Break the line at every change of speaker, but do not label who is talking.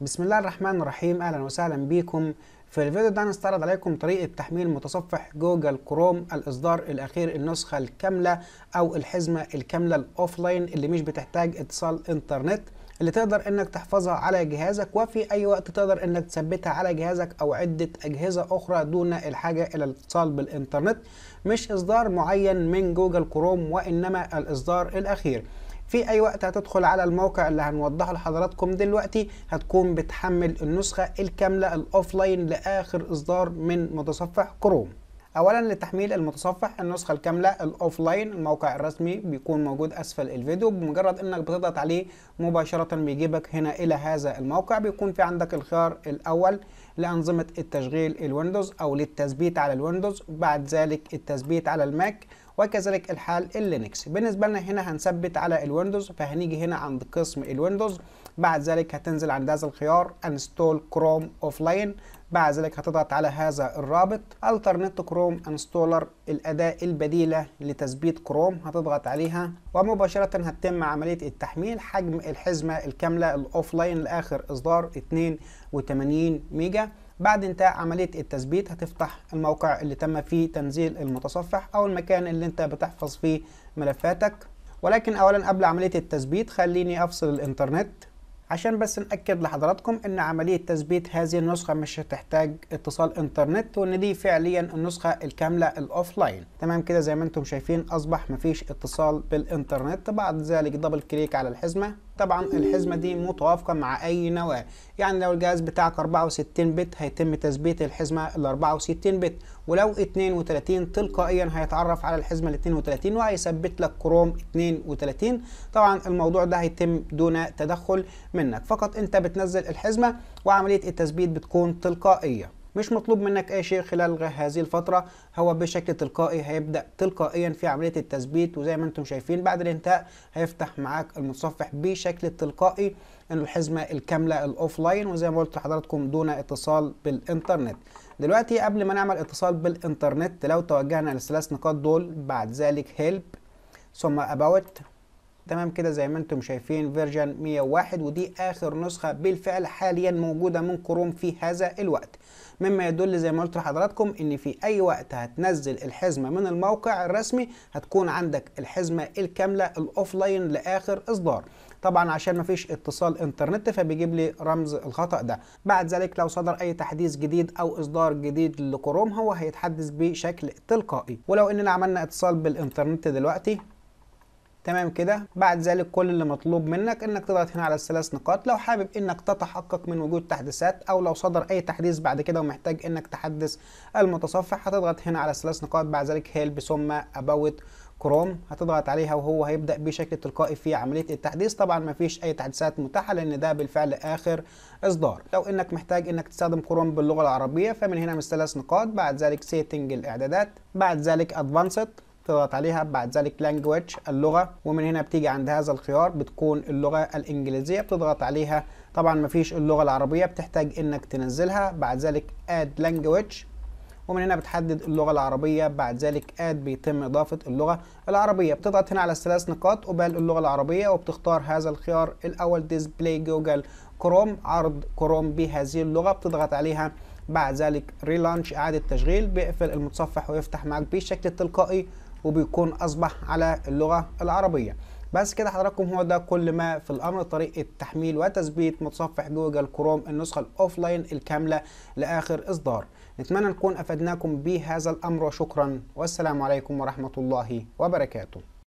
بسم الله الرحمن الرحيم اهلا وسهلا بكم في الفيديو ده هنستعرض عليكم طريقة تحميل متصفح جوجل كروم الإصدار الأخير النسخة الكاملة أو الحزمة الكاملة الأوفلاين اللي مش بتحتاج اتصال إنترنت اللي تقدر انك تحفظها على جهازك وفي اي وقت تقدر انك تثبتها على جهازك او عدة اجهزة اخرى دون الحاجة الى الاتصال بالانترنت مش اصدار معين من جوجل كروم وانما الاصدار الاخير في اي وقت هتدخل على الموقع اللي هنوضحه لحضراتكم دلوقتي هتكون بتحمل النسخه الكامله الاوفلاين لاخر اصدار من متصفح كروم اولا لتحميل المتصفح النسخه الكامله الاوفلاين الموقع الرسمي بيكون موجود اسفل الفيديو بمجرد انك بتضغط عليه مباشره بيجيبك هنا الى هذا الموقع بيكون في عندك الخيار الاول لانظمه التشغيل الويندوز او للتثبيت على الويندوز بعد ذلك التثبيت على الماك وكذلك الحال اللينكس بالنسبه لنا هنا هنثبت على الويندوز فهنيجي هنا عند قسم الويندوز بعد ذلك هتنزل عند هذا الخيار انستول كروم اوفلاين بعد ذلك هتضغط على هذا الرابط الترنت كروم انستولر الاداة البديلة لتثبيت كروم هتضغط عليها ومباشرة هتتم عملية التحميل حجم الحزمة الكاملة الاوفلاين لاخر اصدار 82 ميجا بعد انتهاء عملية التثبيت هتفتح الموقع اللي تم فيه تنزيل المتصفح او المكان اللي انت بتحفظ فيه ملفاتك ولكن اولا قبل عملية التثبيت خليني افصل الانترنت عشان بس نأكد لحضراتكم ان عملية تثبيت هذه النسخة مش هتحتاج اتصال انترنت وان دي فعليا النسخة الكاملة الاوفلاين تمام كده زي ما انتم شايفين اصبح مفيش اتصال بالانترنت بعد ذلك دبل كليك على الحزمة طبعا الحزمة دي متوافقة مع أي نواة يعني لو الجهاز بتاعك 64 بت هيتم تثبيت الحزمة ال 64 بت ولو 32 تلقائيا هيتعرف على الحزمة ال 32 وهيثبت لك كروم 32 طبعا الموضوع ده هيتم دون تدخل منك فقط أنت بتنزل الحزمة وعملية التثبيت بتكون تلقائية مش مطلوب منك اي شيء خلال هذه الفترة هو بشكل تلقائي هيبدأ تلقائيا في عملية التثبيت وزي ما انتم شايفين بعد الانتهاء هيفتح معاك المتصفح بشكل تلقائي الحزمة الكاملة الاوفلاين وزي ما قلت لحضراتكم دون اتصال بالانترنت دلوقتي قبل ما نعمل اتصال بالانترنت لو توجهنا للثلاث نقاط دول بعد ذلك هيلب ثم اباوت تمام كده زي ما انتم شايفين فيرجن 101 ودي اخر نسخه بالفعل حاليا موجوده من كروم في هذا الوقت مما يدل زي ما قلت لحضراتكم ان في اي وقت هتنزل الحزمه من الموقع الرسمي هتكون عندك الحزمه الكامله الاوفلاين لاخر اصدار طبعا عشان ما فيش اتصال انترنت فبيجيب لي رمز الخطا ده بعد ذلك لو صدر اي تحديث جديد او اصدار جديد لكروم هو هيتحدث بشكل تلقائي ولو اننا عملنا اتصال بالانترنت دلوقتي تمام كده بعد ذلك كل اللي مطلوب منك انك تضغط هنا على الثلاث نقاط لو حابب انك تتحقق من وجود تحديثات او لو صدر اي تحديث بعد كده ومحتاج انك تحدث المتصفح هتضغط هنا على الثلاث نقاط بعد ذلك هيلب ثم اباوت كروم هتضغط عليها وهو هيبدا بشكل تلقائي في عمليه التحديث طبعا ما فيش اي تحديثات متاحه لان ده بالفعل اخر اصدار لو انك محتاج انك تستخدم كروم باللغه العربيه فمن هنا من الثلاث نقاط بعد ذلك سيتنج الاعدادات بعد ذلك ادفانسد تضغط عليها بعد ذلك لانجوج اللغة ومن هنا بتيجي عند هذا الخيار بتكون اللغة الإنجليزية بتضغط عليها طبعا مفيش اللغة العربية بتحتاج إنك تنزلها بعد ذلك add language ومن هنا بتحدد اللغة العربية بعد ذلك add بيتم إضافة اللغة العربية بتضغط هنا على الثلاث نقاط قبال اللغة العربية وبتختار هذا الخيار الأول display جوجل كروم عرض كروم بهذه اللغة بتضغط عليها بعد ذلك ريلانش إعادة تشغيل بيقفل المتصفح ويفتح معك بالشكل التلقائي وبيكون أصبح على اللغة العربية بس كده حضراتكم هو ده كل ما في الامر طريقه تحميل وتثبيت متصفح جوجل كروم النسخه الاوفلاين الكامله لاخر اصدار نتمنى نكون افدناكم بهذا الامر وشكرا والسلام عليكم ورحمه الله وبركاته